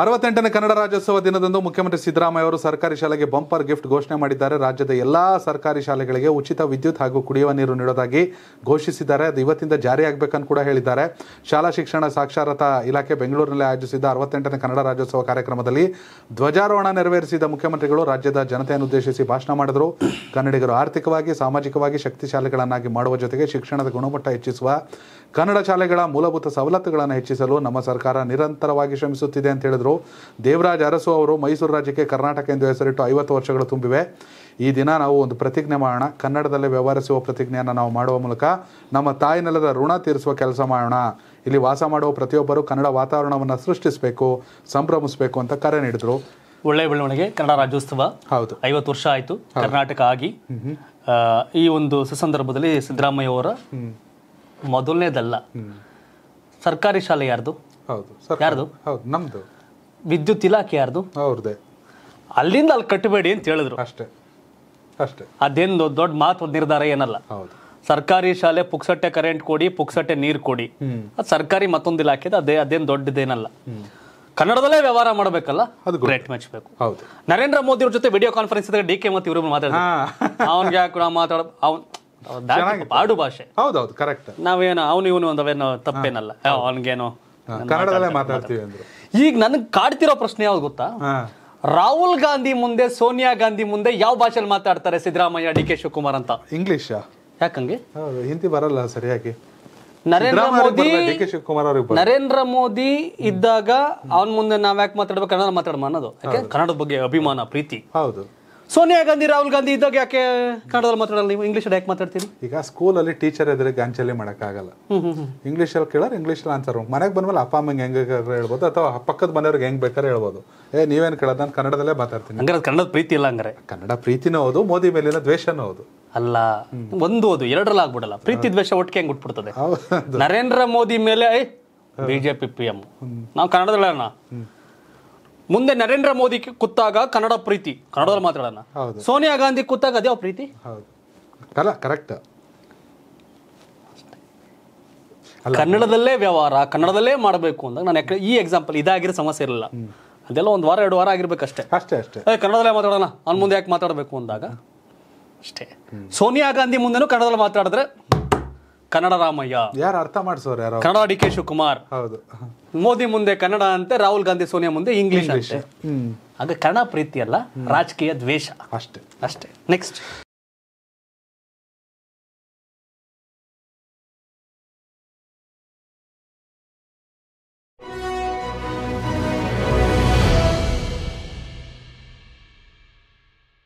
ಅರವತ್ತೆಂಟನೇ ಕನ್ನಡ ರಾಜ್ಯೋತ್ಸವ ದಿನದಂದು ಮುಖ್ಯಮಂತ್ರಿ ಸಿದ್ದರಾಮಯ್ಯ ಅವರು ಸರ್ಕಾರಿ ಶಾಲೆಗೆ ಬಂಪರ್ ಗಿಫ್ಟ್ ಘೋಷಣೆ ಮಾಡಿದ್ದಾರೆ ರಾಜ್ಯದ ಎಲ್ಲಾ ಸರ್ಕಾರಿ ಶಾಲೆಗಳಿಗೆ ಉಚಿತ ವಿದ್ಯುತ್ ಹಾಗೂ ಕುಡಿಯುವ ನೀರು ನೀಡೋದಾಗಿ ಘೋಷಿಸಿದ್ದಾರೆ ಅದು ಇವತ್ತಿಂದ ಜಾರಿಯಾಗಬೇಕಂತ ಕೂಡ ಹೇಳಿದ್ದಾರೆ ಶಾಲಾ ಶಿಕ್ಷಣ ಸಾಕ್ಷರತಾ ಇಲಾಖೆ ಬೆಂಗಳೂರಿನಲ್ಲಿ ಆಯೋಜಿಸಿದ್ದ ಅರವತ್ತೆಂಟನೇ ಕನ್ನಡ ರಾಜ್ಯೋತ್ಸವ ಕಾರ್ಯಕ್ರಮದಲ್ಲಿ ಧ್ವಜಾರೋಹಣ ನೆರವೇರಿಸಿದ ಮುಖ್ಯಮಂತ್ರಿಗಳು ರಾಜ್ಯದ ಜನತೆಯನ್ನು ಉದ್ದೇಶಿಸಿ ಭಾಷಣ ಮಾಡಿದರು ಕನ್ನಡಿಗರು ಆರ್ಥಿಕವಾಗಿ ಸಾಮಾಜಿಕವಾಗಿ ಶಕ್ತಿ ಶಾಲೆಗಳನ್ನಾಗಿ ಮಾಡುವ ಜೊತೆಗೆ ಶಿಕ್ಷಣದ ಗುಣಮಟ್ಟ ಹೆಚ್ಚಿಸುವ ಕನ್ನಡ ಶಾಲೆಗಳ ಮೂಲಭೂತ ಸವಲತ್ತುಗಳನ್ನು ಹೆಚ್ಚಿಸಲು ನಮ್ಮ ಸರ್ಕಾರ ನಿರಂತರವಾಗಿ ಶ್ರಮಿಸುತ್ತಿದೆ ಅಂತ ಹೇಳಿದರು ದೇವರಾಜ್ ಅರಸು ಅವರು ಮೈಸೂರು ರಾಜ್ಯಕ್ಕೆ ಕರ್ನಾಟಕ ಎಂದು ಹೆಸರಿಟ್ಟು ಐವತ್ತು ವರ್ಷಗಳು ತುಂಬಿವೆ ಈ ದಿನ ನಾವು ಒಂದು ಪ್ರತಿಜ್ಞೆ ಮಾಡೋಣ ಕನ್ನಡದಲ್ಲೇ ವ್ಯವಹರಿಸುವ ಪ್ರತಿಜ್ಞೆಯನ್ನು ನಾವು ಮಾಡುವ ಮೂಲಕ ನಮ್ಮ ತಾಯಿ ನೆಲದ ಋಣ ತೀರಿಸುವ ಕೆಲಸ ಮಾಡೋಣ ಇಲ್ಲಿ ವಾಸ ಮಾಡುವ ಪ್ರತಿಯೊಬ್ಬರು ಕನ್ನಡ ವಾತಾವರಣವನ್ನು ಸೃಷ್ಟಿಸಬೇಕು ಸಂಭ್ರಮಿಸಬೇಕು ಅಂತ ಕರೆ ನೀಡಿದರು ಒಳ್ಳೆಯ ಬೆಳವಣಿಗೆ ಕನ್ನಡ ರಾಜ್ಯೋತ್ಸವ ಹೌದು ಐವತ್ತು ವರ್ಷ ಆಯಿತು ಕರ್ನಾಟಕ ಆಗಿ ಈ ಒಂದು ಸುಸಂದರ್ಭದಲ್ಲಿ ಸಿದ್ದರಾಮಯ್ಯ ಅವರ ಮೊದಲನೇದಲ್ಲ ಸರ್ಕಾರಿ ಶಾಲೆ ಯಾರ್ದು ಹೌದು ಯಾರ್ದು ಹೌದು ನಮ್ಮದು ವಿದ್ಯುತ್ ಇಲಾಖೆ ಯಾರ್ದು ಅವ್ರದ್ದೇ ಅಲ್ಲಿಂದ ಅಲ್ಲಿ ಕಟ್ಟಬೇಡಿ ಅಂತ ಹೇಳಿದ್ರು ಅಷ್ಟೇ ಅಷ್ಟೇ ಅದೇನು ದೊಡ್ಡ ಮಾತು ನಿರ್ಧಾರ ಏನಲ್ಲ ಸರ್ಕಾರಿ ಶಾಲೆ ಪುಕ್ಸಟ್ಟೆ ಕರೆಂಟ್ ಕೊಡಿ ಪುಕ್ಸಟ್ಟೆ ನೀರು ಕೊಡಿ ಅದು ಸರ್ಕಾರಿ ಮತ್ತೊಂದು ಇಲಾಖೆ ಅದೇ ಅದೇನು ದೊಡ್ಡದೇನಲ್ಲ ಕನ್ನಡದಲ್ಲೇ ವ್ಯವಹಾರ ಮಾಡಬೇಕಲ್ಲ ಅದು ಗ್ರೇಟ್ ಹೌದು ನರೇಂದ್ರ ಮೋದಿ ಅವ್ರ ಜೊತೆ ವಿಡಿಯೋ ಕಾನ್ಫರೆನ್ಸ್ ಇದ್ರೆ ಡಿ ಕೆ ಮತ್ತು ಇವರು ಮಾತಾಡೋದು ಯಾಕೆ ಮಾತಾಡ ಅವ್ನು ಆಡು ಭಾಷೆ ಹೌದೌದು ಕರೆಕ್ಟ್ ನಾವೇನು ಅವನು ಇವನು ತಪ್ಪೇನಲ್ಲ ಅವನಿಗೇನು ಕನ್ನಡದಲ್ಲೇ ಮಾತಾಡ್ತೀವಿ ಈಗ ನನಗೆ ಕಾಡ್ತಿರೋ ಪ್ರಶ್ನೆ ಯಾವ್ದು ಗೊತ್ತಾ ರಾಹುಲ್ ಗಾಂಧಿ ಮುಂದೆ ಸೋನಿಯಾ ಗಾಂಧಿ ಮುಂದೆ ಯಾವ ಭಾಷೆಯಲ್ಲಿ ಮಾತಾಡ್ತಾರೆ ಸಿದ್ದರಾಮಯ್ಯ ಡಿ ಕೆ ಶಿವಕುಮಾರ್ ಅಂತ ಇಂಗ್ಲಿಷ್ ಯಾಕಂಗೆ ಹಿಂದಿ ಬರಲ್ಲ ಸರಿಯಾಗಿ ನರೇಂದ್ರ ಮೋದಿ ನರೇಂದ್ರ ಮೋದಿ ಇದ್ದಾಗ ಅವನ್ ಮುಂದೆ ನಾವ್ ಯಾಕೆ ಮಾತಾಡ್ಬೇಕು ಕನ್ನಡ ಮಾತಾಡಮ ಅನ್ನೋದು ಕನ್ನಡದ ಬಗ್ಗೆ ಅಭಿಮಾನ ಪ್ರೀತಿ ಹೌದು ಸೋನಿಯಾ ಗಾಂಧಿ ರಾಹುಲ್ ಗಾಂಧಿ ಇದ್ದಾಗ ಯಾಕೆ ಕನ್ನಡದಲ್ಲಿ ಮಾತಾಡಲ್ಲ ನೀವು ಇಂಗ್ಲೀಷ್ ಯಾಕೆ ಮಾತಾಡ್ತೀರಿ ಈಗ ಸ್ಕೂಲಲ್ಲಿ ಟೀಚರ್ ಎದುರಿಗೆ ಗಾಂಚಲಿ ಮಾಡೋಕ್ಕಾಗಲ್ಲ ಇಂಗ್ಲೀಷಲ್ಲಿ ಕೇಳೋರು ಇಂಗ್ಲೀಷಲ್ಲಿ ಆನ್ಸರ್ ಮನೆಗೆ ಬಂದ್ಮೇಲೆ ಅಪ್ಪ ಅಮ್ಮಂಗೆ ಹೆಂಗೆ ಹೇಳ್ಬೋದು ಅಥವಾ ಪಕ್ಕದ ಮನೆಯವ್ರಿಗೆ ಹೆಂಗ್ ಬೇಕಾದ್ರೆ ಹೇಳ್ಬೋದು ಏ ನೀವೇನು ಕೇಳೋದು ನಾನು ಕನ್ನಡದಲ್ಲೇ ಮಾತಾಡ್ತೀನಿ ಹಂಗಾರೆ ಕನ್ನಡದ ಪ್ರೀತಿ ಇಲ್ಲ ಹಂಗಾರೆ ಕನ್ನಡ ಪ್ರೀತಿನೂ ಹೌದು ಮೋದಿ ಮೇಲಿನ ದ್ವೇಷನೂ ಹೌದು ಅಲ್ಲ ಒಂದು ಹೌದು ಎರಡರಲ್ಲಿ ಆಗ್ಬಿಡಲ್ಲ ಪ್ರೀತಿ ದ್ವೇಷ ಒಟ್ಟಿಗೆ ಹೆಂಗ್ ಹೌದು ನರೇಂದ್ರ ಮೋದಿ ಮೇಲೆ ಬಿಜೆಪಿ ಪಿ ಎಂ ನಾವು ಕನ್ನಡದಲ್ಲ ಮುಂದೆ ನರೇಂದ್ರ ಮೋದಿ ಕೂತಾಗ ಕನ್ನಡ ಪ್ರೀತಿ ಕನ್ನಡದಲ್ಲಿ ಮಾತಾಡೋಣ ಸೋನಿಯಾ ಗಾಂಧಿ ಕೂತಾಗ ಅದೇ ಪ್ರೀತಿ ಅಲ್ಲ ಕರೆಕ್ಟ್ ಕನ್ನಡದಲ್ಲೇ ವ್ಯವಹಾರ ಕನ್ನಡದಲ್ಲೇ ಮಾಡಬೇಕು ಅಂದಾಗ ನಾನು ಈ ಎಕ್ಸಾಂಪಲ್ ಇದಾಗಿರೋ ಸಮಸ್ಯೆ ಇರಲಿಲ್ಲ ಅದೆಲ್ಲ ಒಂದು ವಾರ ಎರಡು ವಾರ ಆಗಿರ್ಬೇಕಷ್ಟೇ ಅಷ್ಟೇ ಅಷ್ಟೇ ಕನ್ನಡದಲ್ಲೇ ಮಾತಾಡೋಣ ಅವ್ನ ಮುಂದೆ ಯಾಕೆ ಮಾತಾಡಬೇಕು ಅಂದಾಗ ಅಷ್ಟೇ ಸೋನಿಯಾ ಗಾಂಧಿ ಮುಂದೆನೂ ಕನ್ನಡದಲ್ಲಿ ಮಾತಾಡಿದ್ರೆ ಕನ್ನಡ ರಾಮಯ್ಯ ಯಾರು ಅರ್ಥ ಮಾಡಿಸೋರು ಯಾರು ಕನ್ನಡ ಡಿ ಕೆ ಶಿವಕುಮಾರ್ ಹೌದು ಮೋದಿ ಮುಂದೆ ಕನ್ನಡ ಅಂತೆ ರಾಹುಲ್ ಗಾಂಧಿ ಸೋನಿಯಾ ಮುಂದೆ ಇಂಗ್ಲಿಷ್ ಅಂತೆ ಆಗ ಕನ್ನಡ ಪ್ರೀತಿ ಅಲ್ಲ ರಾಜಕೀಯ ದ್ವೇಷ ಅಷ್ಟೇ ಅಷ್ಟೇ ನೆಕ್ಸ್ಟ್